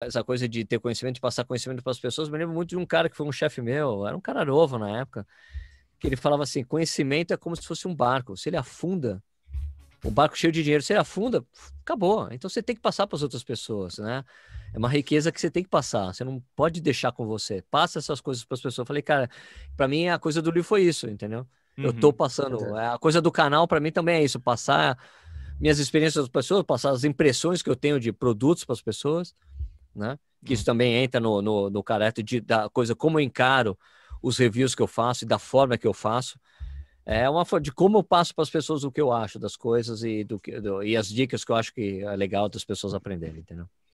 essa coisa de ter conhecimento, de passar conhecimento para as pessoas. Me lembro muito de um cara que foi um chefe meu, era um cara novo na época, que ele falava assim: conhecimento é como se fosse um barco. Se ele afunda, um barco cheio de dinheiro, se ele afunda, acabou. Então você tem que passar para as outras pessoas, né? É uma riqueza que você tem que passar. Você não pode deixar com você. Passa essas coisas para as pessoas. Eu falei, cara, para mim a coisa do livro foi isso, entendeu? Uhum, eu tô uhum. passando. É, a coisa do canal para mim também é isso, passar minhas experiências para as pessoas, passar as impressões que eu tenho de produtos para as pessoas né? Que isso uhum. também entra no, no, no caráter de, da coisa como eu encaro os reviews que eu faço e da forma que eu faço. É uma de como eu passo para as pessoas o que eu acho das coisas e, do, do, e as dicas que eu acho que é legal das pessoas aprenderem, entendeu?